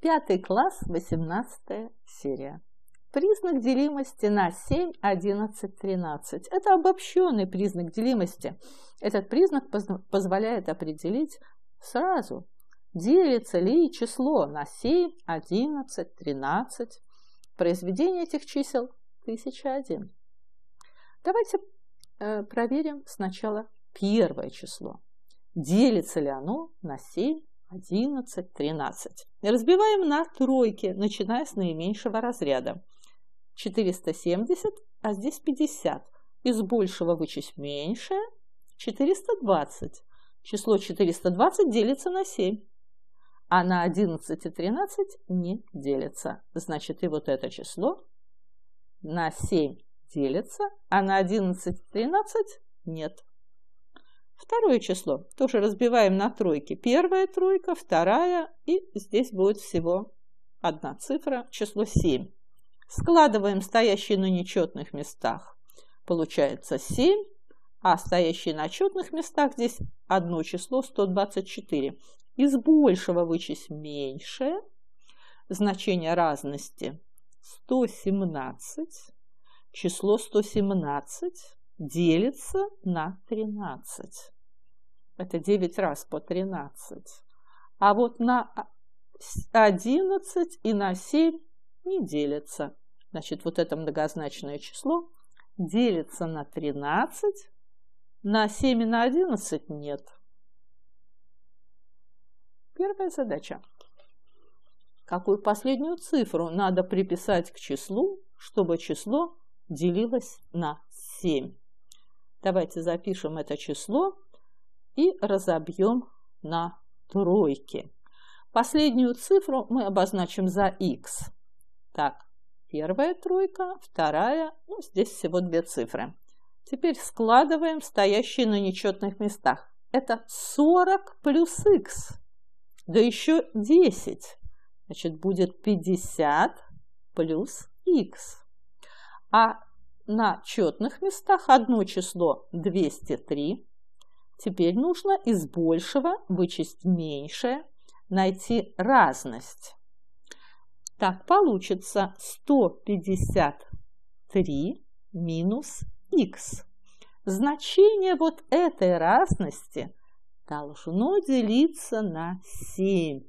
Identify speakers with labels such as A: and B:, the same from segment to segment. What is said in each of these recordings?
A: Пятый класс, 18 серия. Признак делимости на 7, 11, 13. Это обобщенный признак делимости. Этот признак позволяет определить сразу, делится ли число на 7, 11, 13. Произведение этих чисел 1001. Давайте э, проверим сначала первое число. Делится ли оно на 7, 11, 13. Разбиваем на тройки, начиная с наименьшего разряда. 470, а здесь 50. Из большего вычесть меньшее, 420. Число 420 делится на 7, а на 11 и 13 не делится. Значит, и вот это число на 7 делится, а на 11 и 13 нет. Второе число тоже разбиваем на тройки. Первая тройка, вторая, и здесь будет всего одна цифра, число 7. Складываем стоящие на нечетных местах. Получается 7, а стоящие на четных местах здесь одно число 124. Из большего вычесть меньшее, значение разности 117, число 117 делится на 13 это 9 раз по 13. А вот на 11 и на 7 не делится. Значит, вот это многозначное число делится на 13, на 7 и на 11 нет. Первая задача. Какую последнюю цифру надо приписать к числу, чтобы число делилось на 7? Давайте запишем это число и разобьем на тройки. Последнюю цифру мы обозначим за x. Так, первая тройка, вторая, ну, здесь всего две цифры. Теперь складываем стоящие на нечетных местах. Это 40 плюс x, да еще 10. Значит, будет 50 плюс x. А на четных местах одно число 203, Теперь нужно из большего вычесть меньшее, найти разность. Так получится 153 минус х. Значение вот этой разности должно делиться на 7.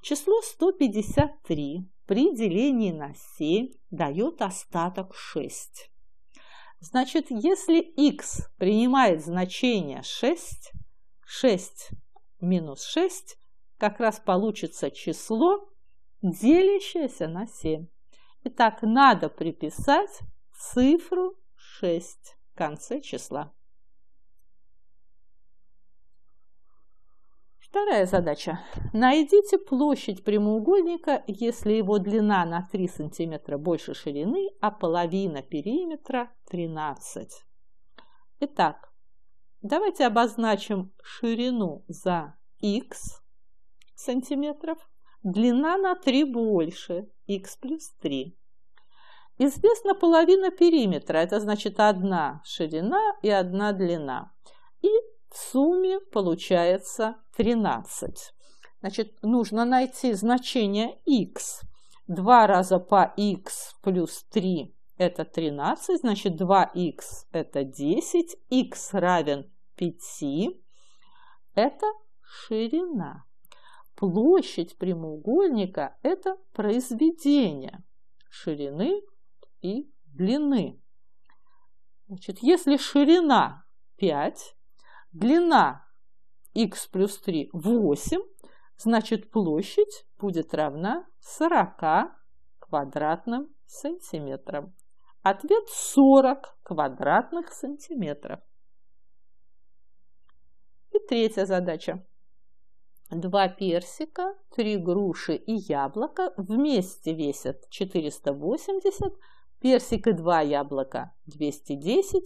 A: Число 153 при делении на 7 дает остаток 6. Значит, если x принимает значение 6, 6 минус 6 как раз получится число, делящееся на 7. Итак, надо приписать цифру 6 в конце числа. Вторая задача. Найдите площадь прямоугольника, если его длина на 3 см больше ширины, а половина периметра 13. Итак, давайте обозначим ширину за x сантиметров, длина на 3 больше, x плюс 3. Известна половина периметра, это значит одна ширина и одна длина. И в сумме получается 13. Значит, нужно найти значение x. 2 раза по x плюс 3 – это 13, значит 2x – это 10, x равен 5, это ширина. Площадь прямоугольника – это произведение ширины и длины. Значит, если ширина 5, Длина x плюс 3 – 8, значит площадь будет равна 40 квадратным сантиметрам. Ответ 40 квадратных сантиметров. И третья задача. Два персика, три груши и яблоко вместе весят 480, персик и два яблока 210,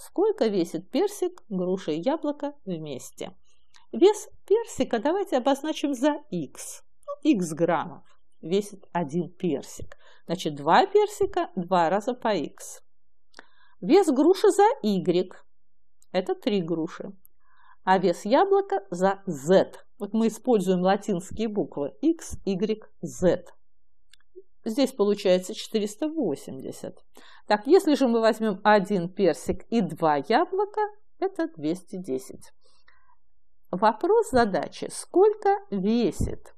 A: Сколько весит персик, груша и яблоко вместе? Вес персика давайте обозначим за x. Ну, x граммов весит один персик. Значит, два персика два раза по x. Вес груши за y. Это три груши. А вес яблока за z. Вот мы используем латинские буквы x, y, z. Здесь получается 480. Так, если же мы возьмем один персик и два яблока, это 210. Вопрос задачи. Сколько весит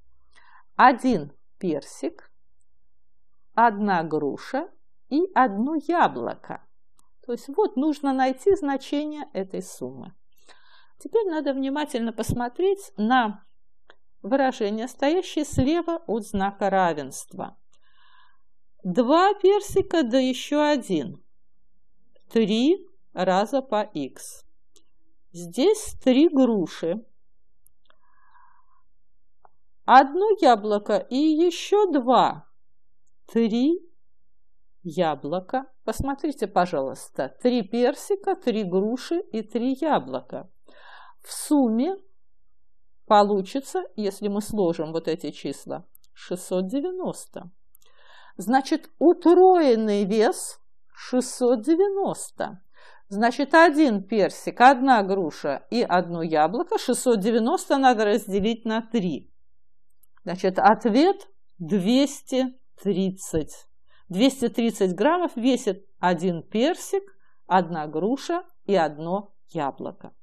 A: один персик, одна груша и одно яблоко? То есть вот нужно найти значение этой суммы. Теперь надо внимательно посмотреть на выражение, стоящее слева от знака равенства – Два персика, да еще один. Три раза по x. Здесь три груши. Одно яблоко и еще два. Три яблока. Посмотрите, пожалуйста, три персика, три груши и три яблока. В сумме получится, если мы сложим вот эти числа, 690. Значит, утроенный вес 690. Значит, один персик, одна груша и одно яблоко 690 надо разделить на 3. Значит, ответ 230. 230 граммов весит один персик, одна груша и одно яблоко.